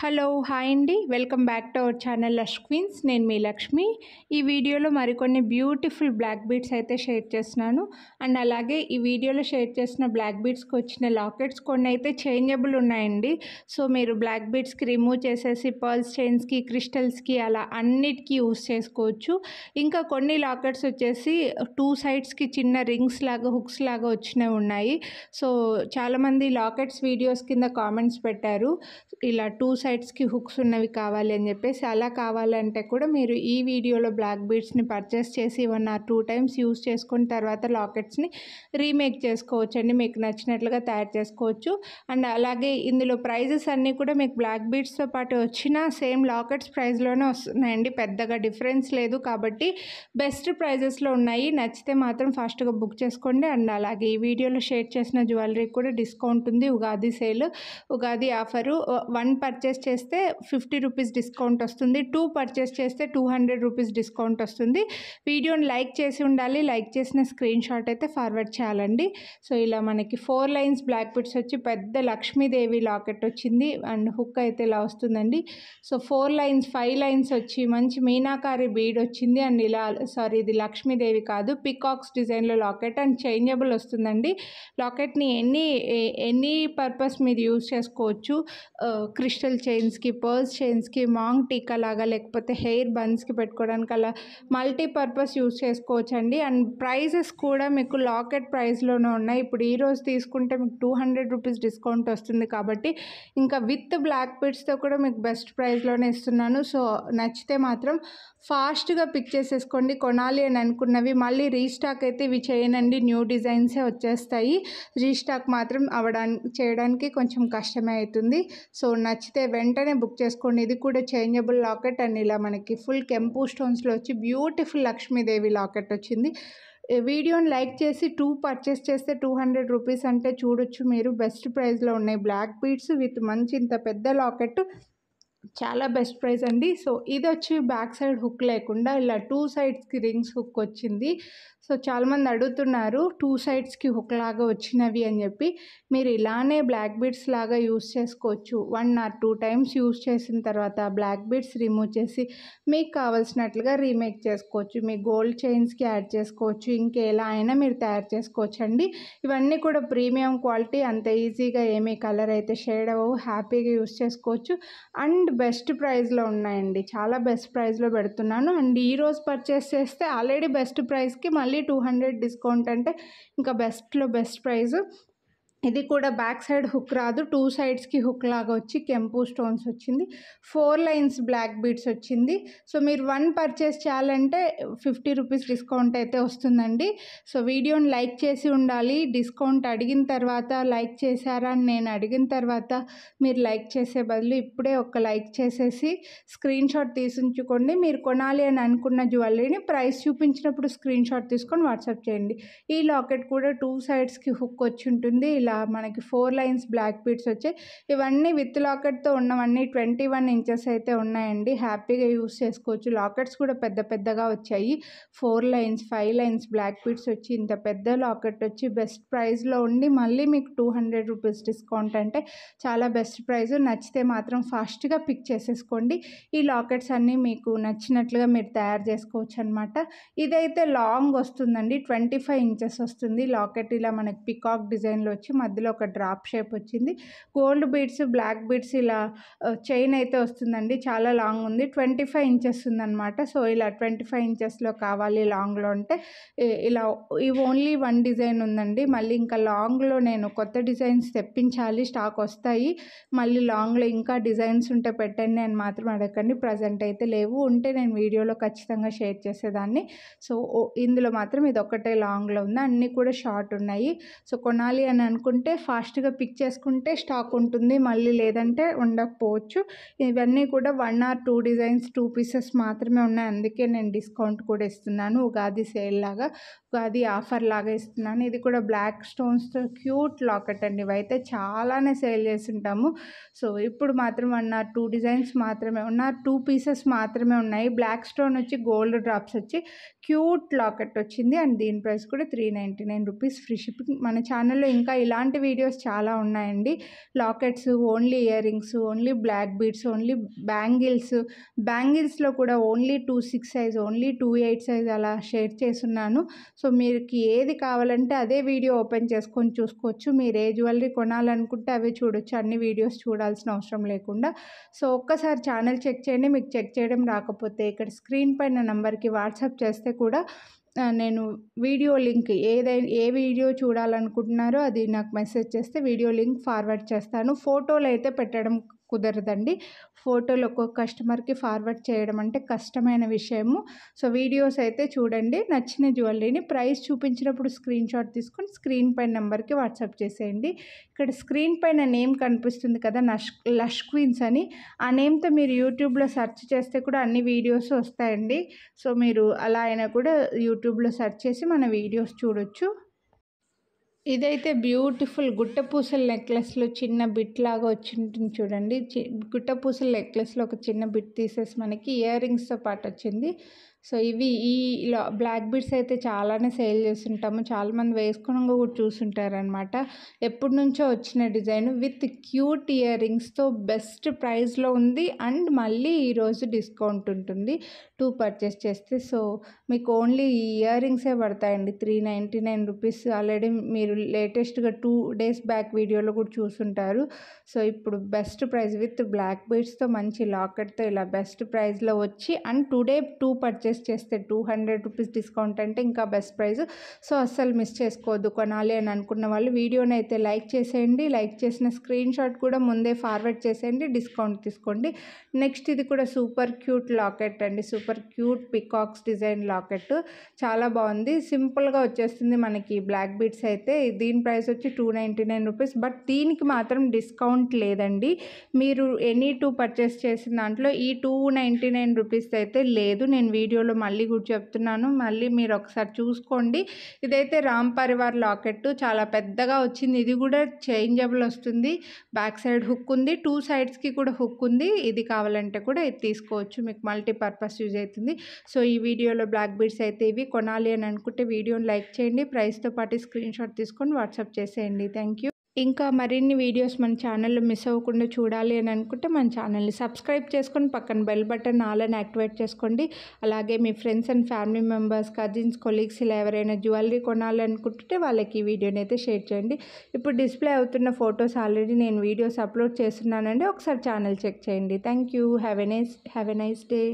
hello hi అండి welcome back to our channel lush queens నేను మీ లక్ష్మి ఈ వీడియోలో మరికొన్ని బ్యూటిఫుల్ బ్లాక్ బీట్స్ అయితే షేర్ చేస్తున్నాను అండ్ అలాగే ఈ వీడియోలో షేర్ చేసిన బ్లాక్ బీట్స్కి వచ్చిన లాకెట్స్ కొన్ని అయితే చేంజబుల్ ఉన్నాయండి సో మీరు బ్లాక్ బీట్స్కి రిమూవ్ చేసేసి పర్ల్స్ చైన్స్కి క్రిస్టల్స్కి అలా అన్నిటికీ యూస్ చేసుకోవచ్చు ఇంకా కొన్ని లాకెట్స్ వచ్చేసి టూ సైడ్స్కి చిన్న రింగ్స్ లాగా హుక్స్ లాగా వచ్చినవి ఉన్నాయి సో చాలామంది లాకెట్స్ వీడియోస్ కింద కామెంట్స్ పెట్టారు ఇలా టూ సైడ్స్కి హుక్స్ ఉన్నవి కావాలి అని చెప్పేసి అలా కావాలంటే కూడా మీరు ఈ వీడియోలో బ్లాక్ బీడ్స్ని పర్చేస్ చేసి one or two times use చేసుకున్న తర్వాత లాకెట్స్ని రీమేక్ చేసుకోవచ్చు అండి మీకు నచ్చినట్లుగా తయారు చేసుకోవచ్చు అండ్ అలాగే ఇందులో ప్రైజెస్ అన్నీ కూడా మీకు బ్లాక్ బీడ్స్తో పాటు వచ్చిన సేమ్ లాకెట్స్ ప్రైస్లోనే వస్తున్నాయండి పెద్దగా డిఫరెన్స్ లేదు కాబట్టి బెస్ట్ ప్రైజెస్లో ఉన్నాయి నచ్చితే మాత్రం ఫాస్ట్గా బుక్ చేసుకోండి అండ్ అలాగే ఈ వీడియోలో షేర్ చేసిన జ్యువెలరీకి కూడా డిస్కౌంట్ ఉంది Ugadi sale Ugadi offer one purchase purchase చేస్తే ఫిఫ్టీ రూపీస్ డిస్కౌంట్ వస్తుంది టూ పర్చేస్ చేస్తే టూ హండ్రెడ్ రూపీస్ డిస్కౌంట్ వస్తుంది వీడియోని లైక్ చేసి ఉండాలి లైక్ చేసిన స్క్రీన్ షాట్ అయితే ఫార్వర్డ్ చేయాలండి సో ఇలా మనకి ఫోర్ లైన్స్ బ్లాక్ పిట్స్ వచ్చి పెద్ద లక్ష్మీదేవి లాకెట్ వచ్చింది అండ్ హుక్ అయితే ఇలా వస్తుందండి so four lines five lines వచ్చి మంచి మీనాకారి బీడ్ వచ్చింది అండ్ ఇలా సారీ ఇది లక్ష్మీదేవి కాదు పికాక్స్ డిజైన్లో లాకెట్ అండ్ చేంజబుల్ వస్తుందండి లాకెట్ని ఎన్ని ఎనీ పర్పస్ మీరు యూజ్ చేసుకోవచ్చు క్రిస్టల్ uh, చైన్స్కి పర్స్ చైన్స్కి మాంగ్ టీకా లాగా లేకపోతే హెయిర్ బన్స్కి పెట్టుకోవడానికి అలా మల్టీపర్పస్ యూస్ చేసుకోవచ్చండి అండ్ ప్రైజెస్ కూడా మీకు లాకెట్ ప్రైస్లోనే ఉన్నాయి ఇప్పుడు ఈరోజు తీసుకుంటే మీకు టూ హండ్రెడ్ రూపీస్ డిస్కౌంట్ వస్తుంది కాబట్టి ఇంకా విత్ బ్లాక్ పిట్స్తో కూడా మీకు బెస్ట్ ప్రైస్లోనే ఇస్తున్నాను సో నచ్చితే మాత్రం ఫాస్ట్గా పిక్ చేసేసుకోండి కొనాలి అని అనుకున్నవి మళ్ళీ రీస్టాక్ అయితే ఇవి చేయనండి న్యూ డిజైన్సే వచ్చేస్తాయి రీస్టాక్ మాత్రం అవడానికి చేయడానికి కొంచెం కష్టమే అవుతుంది సో నచ్చితే వెంటనే బుక్ చేసుకోండి ఇది కూడా చేంజబుల్ లాకెట్ అండ్ ఇలా మనకి ఫుల్ కెంపు స్టోన్స్లో వచ్చి బ్యూటిఫుల్ లక్ష్మీదేవి లాకెట్ వచ్చింది వీడియోని లైక్ చేసి టూ పర్చేస్ చేస్తే టూ హండ్రెడ్ రూపీస్ అంటే చూడొచ్చు మీరు బెస్ట్ ప్రైస్లో ఉన్నాయి బ్లాక్ బీడ్స్ విత్ మంచి ఇంత పెద్ద లాకెట్ చాలా బెస్ట్ ప్రైస్ అండి సో ఇది వచ్చి బ్యాక్ సైడ్ హుక్ లేకుండా ఇలా టూ సైడ్స్కి రింగ్స్ హుక్ వచ్చింది సో చాలామంది అడుగుతున్నారు టూ సైడ్స్కి ఒకలాగా వచ్చినవి అని చెప్పి మీరు ఇలానే బ్లాక్ బీడ్స్ లాగా యూస్ చేసుకోవచ్చు one or two times use చేసిన తర్వాత బ్లాక్ బీడ్స్ రిమూవ్ చేసి మీకు కావాల్సినట్లుగా రీమేక్ చేసుకోవచ్చు మీ గోల్డ్ చైన్స్కి యాడ్ చేసుకోవచ్చు ఇంకెలా అయినా మీరు తయారు చేసుకోవచ్చు అండి ఇవన్నీ కూడా ప్రీమియం క్వాలిటీ అంత ఈజీగా ఏమీ కలర్ అయితే షేడ్ అవ్వవు హ్యాపీగా యూస్ చేసుకోవచ్చు అండ్ బెస్ట్ ప్రైస్లో ఉన్నాయండి చాలా బెస్ట్ ప్రైస్లో పెడుతున్నాను అండ్ ఈరోజు పర్చేస్ చేస్తే ఆల్రెడీ బెస్ట్ ప్రైస్కి మళ్ళీ ఓన్లీ టూ హండ్రెడ్ డిస్కౌంట్ అంటే ఇంకా బెస్ట్లో బెస్ట్ ప్రైస్ ఇది కూడా బ్యాక్ సైడ్ హుక్ రాదు టూ సైడ్స్కి హుక్ లాగా వచ్చి కెంపు స్టోన్స్ వచ్చింది ఫోర్ లైన్స్ బ్లాక్ బీడ్స్ వచ్చింది సో మీరు వన్ పర్చేస్ చేయాలంటే ఫిఫ్టీ రూపీస్ డిస్కౌంట్ అయితే వస్తుందండి సో వీడియోని లైక్ చేసి ఉండాలి డిస్కౌంట్ అడిగిన తర్వాత లైక్ చేశారా అని నేను అడిగిన తర్వాత మీరు లైక్ చేసే బదులు ఇప్పుడే ఒక లైక్ చేసేసి స్క్రీన్ షాట్ తీసించుకోండి మీరు కొనాలి అని అనుకున్న జ్యువెలరీని ప్రైస్ చూపించినప్పుడు స్క్రీన్ షాట్ తీసుకొని వాట్సాప్ చేయండి ఈ లాకెట్ కూడా టూ సైడ్స్కి హుక్ వచ్చి ఉంటుంది ఇలా ఇలా మనకి ఫోర్ లైన్స్ బ్లాక్ బీట్స్ వచ్చాయి ఇవన్నీ విత్ లాకెట్తో ఉన్నవన్నీ ట్వంటీ వన్ ఇంచెస్ అయితే ఉన్నాయండి హ్యాపీగా యూస్ చేసుకోవచ్చు లాకెట్స్ కూడా పెద్ద పెద్దగా వచ్చాయి four lines five lines black beads వచ్చి ఇంత పెద్ద లాకెట్ వచ్చి బెస్ట్ ప్రైస్లో ఉండి మళ్ళీ మీకు టూ హండ్రెడ్ రూపీస్ డిస్కౌంట్ అంటే చాలా బెస్ట్ ప్రైస్ నచ్చితే మాత్రం ఫాస్ట్గా పిక్ చేసేసుకోండి ఈ లాకెట్స్ అన్నీ మీకు నచ్చినట్లుగా మీరు తయారు చేసుకోవచ్చు అనమాట ఇదైతే లాంగ్ వస్తుందండి ట్వంటీ ఫైవ్ ఇంచెస్ వస్తుంది లాకెట్ ఇలా మనకి పికాక్ డిజైన్లో వచ్చి మధ్యలో ఒక డ్రాప్ షేప్ వచ్చింది గోల్డ్ బీడ్స్ బ్లాక్ బీడ్స్ ఇలా చైన్ అయితే వస్తుందండి చాలా లాంగ్ ఉంది ట్వంటీ ఫైవ్ ఇంచెస్ ఉందన్నమాట సో ఇలా ట్వంటీ ఫైవ్ ఇంచెస్లో కావాలి లాంగ్లో అంటే ఇలా ఇవి ఓన్లీ వన్ డిజైన్ ఉందండి మళ్ళీ ఇంకా లాంగ్లో నేను కొత్త డిజైన్స్ తెప్పించాలి స్టాక్ వస్తాయి మళ్ళీ లాంగ్లో ఇంకా డిజైన్స్ ఉంటే పెట్టండి అని మాత్రం అడగండి ప్రజెంట్ అయితే లేవు ఉంటే నేను వీడియోలో ఖచ్చితంగా షేర్ చేసేదాన్ని సో ఇందులో మాత్రం ఇది ఒకటే లాంగ్లో ఉంది అన్నీ కూడా షార్ట్ ఉన్నాయి సో కొనాలి అని అనుకున్న ఉంటే ఫాస్ట్గా పిక్ చేసుకుంటే స్టాక్ ఉంటుంది మళ్ళీ లేదంటే ఉండకపోవచ్చు ఇవన్నీ కూడా one or two designs two pieces మాత్రమే ఉన్నాయి అందుకే నేను డిస్కౌంట్ కూడా ఇస్తున్నాను ఉగాది సేల్ లాగా అది ఆఫర్ లాగా ఇస్తున్నాను ఇది కూడా బ్లాక్ స్టోన్స్తో క్యూట్ లాకెట్ అండి ఇవైతే చాలానే సేల్ చేస్తుంటాము సో ఇప్పుడు మాత్రం అన్న టూ డిజైన్స్ మాత్రమే ఉన్న టూ పీసెస్ మాత్రమే ఉన్నాయి బ్లాక్ స్టోన్ వచ్చి గోల్డ్ డ్రాప్స్ వచ్చి క్యూట్ లాకెట్ వచ్చింది అండ్ దీని ప్రైస్ కూడా three ninety nine rupees free shipping మన ఛానల్లో ఇంకా ఇలాంటి వీడియోస్ చాలా ఉన్నాయండి lockets only earrings only black beads only bangles బ్యాంగిల్స్లో కూడా only two six size only two eight size అలా షేర్ చేస్తున్నాను సో సో మీకు ఏది కావాలంటే అదే వీడియో ఓపెన్ చేసుకొని చూసుకోవచ్చు మీరు ఏ జ్యువెలరీ కొనాలనుకుంటే అవి చూడొచ్చు అన్ని వీడియోస్ చూడాల్సిన అవసరం లేకుండా సో ఒక్కసారి ఛానల్ చెక్ చేయండి మీకు చెక్ చేయడం రాకపోతే ఇక్కడ స్క్రీన్ పైన నెంబర్కి వాట్సాప్ చేస్తే కూడా నేను వీడియో లింక్ ఏదైనా ఏ వీడియో చూడాలనుకుంటున్నారో అది నాకు మెసేజ్ చేస్తే వీడియో లింక్ ఫార్వర్డ్ చేస్తాను ఫోటోలు అయితే పెట్టడం కుదరదండి ఫోటోలు ఒక్కొక్క కస్టమర్కి ఫార్వర్డ్ చేయడం అంటే కష్టమైన విషయము సో వీడియోస్ అయితే చూడండి నచ్చిన జ్యువెలరీని ప్రైస్ చూపించినప్పుడు స్క్రీన్ షాట్ తీసుకొని స్క్రీన్ పైన నెంబర్కి వాట్సాప్ చేసేయండి ఇక్కడ స్క్రీన్ పైన నేమ్ కనిపిస్తుంది కదా నష్ లష్ క్వీన్స్ అని ఆ నేమ్తో మీరు యూట్యూబ్లో సెర్చ్ చేస్తే కూడా అన్ని వీడియోస్ వస్తాయండి సో మీరు అలా అయినా కూడా యూట్యూబ్లో సెర్చ్ చేసి మన వీడియోస్ చూడొచ్చు ఇదైతే బ్యూటిఫుల్ గుట్టపూసల నెక్లెస్లో చిన్న బిట్ లాగా వచ్చింటుంది చూడండి గుట్టపూసల నెక్లెస్లో ఒక చిన్న బిట్ తీసేసి మనకి ఇయర్ రింగ్స్తో పాటు వచ్చింది సో ఇవి ఈ ఇలా బ్లాక్ బీడ్స్ అయితే చాలానే సేల్ చేస్తుంటాము చాలామంది వేసుకుని కూడా చూసుంటారనమాట ఎప్పటి నుంచో వచ్చిన డిజైన్ విత్ క్యూట్ ఇయర్ రింగ్స్తో బెస్ట్ ప్రైస్లో ఉంది అండ్ మళ్ళీ ఈరోజు డిస్కౌంట్ ఉంటుంది టూ పర్చేస్ చేస్తే సో మీకు ఓన్లీ ఇయర్ రింగ్సే పడతాయండి three ninety nine rupees already మీరు లేటెస్ట్గా టూ డేస్ బ్యాక్ వీడియోలో కూడా చూసుంటారు సో ఇప్పుడు బెస్ట్ ప్రైస్ విత్ బ్లాక్ బీడ్స్తో మంచి లాకెట్తో ఇలా బెస్ట్ ప్రైస్లో వచ్చి and today two purchase purchase చేస్తే టూ హండ్రెడ్ రూపీస్ డిస్కౌంట్ అంటే ఇంకా బెస్ట్ ప్రైస్ సో అస్సలు మిస్ చేసుకోవద్దు కొనాలి అని అనుకున్న వాళ్ళు వీడియోని అయితే లైక్ చేసేయండి లైక్ చేసిన స్క్రీన్ షాట్ కూడా ముందే ఫార్వర్డ్ చేసేయండి డిస్కౌంట్ తీసుకోండి నెక్స్ట్ ఇది కూడా సూపర్ క్యూట్ లాకెట్ అండి super cute peacocks design locket చాలా బాగుంది సింపుల్గా వచ్చేస్తుంది మనకి బ్లాక్ బీట్స్ అయితే దీని ప్రైస్ వచ్చి two ninety nine rupees but దీనికి మాత్రం డిస్కౌంట్ లేదండి మీరు ఎనీ టూ పర్చేస్ చేసిన దాంట్లో ఈ టూ నైంటీ నైన్ రూపీస్ అయితే లేదు నేను వీడియో వీడియోలో మళ్ళీ కూడా చెప్తున్నాను మళ్ళీ మీరు ఒకసారి చూసుకోండి ఇదైతే రామ్ పరివార్ లాకెట్ చాలా పెద్దగా వచ్చింది ఇది కూడా చేంజబుల్ వస్తుంది బ్యాక్ సైడ్ హుక్ ఉంది టూ సైడ్స్కి కూడా హుక్ ఉంది ఇది కావాలంటే కూడా ఇది తీసుకోవచ్చు మీకు మల్టీపర్పస్ యూజ్ అవుతుంది సో ఈ వీడియోలో బ్లాక్ బీడ్స్ అయితే ఇవి కొనాలి అని అనుకుంటే వీడియోని లైక్ చేయండి ప్రైస్తో పాటు స్క్రీన్ షాట్ తీసుకొని వాట్సాప్ చేసేయండి థ్యాంక్ యూ ఇంకా మరిన్ని వీడియోస్ మన ఛానల్లో మిస్ అవ్వకుండా చూడాలి అని అనుకుంటే మన ఛానల్ని సబ్స్క్రైబ్ చేసుకొని పక్కన బెల్ బటన్ ఆలని యాక్టివేట్ చేసుకోండి అలాగే మీ friends and family members cousins colleagues ఇలా ఎవరైనా జ్యువెలరీ కొనాలనుకుంటుంటే వాళ్ళకి ఈ వీడియోని అయితే షేర్ చేయండి ఇప్పుడు డిస్ప్లే అవుతున్న ఫొటోస్ ఆల్రెడీ నేను వీడియోస్ అప్లోడ్ చేస్తున్నానండి ఒకసారి ఛానల్ చెక్ చేయండి thank you have a nice have a nice day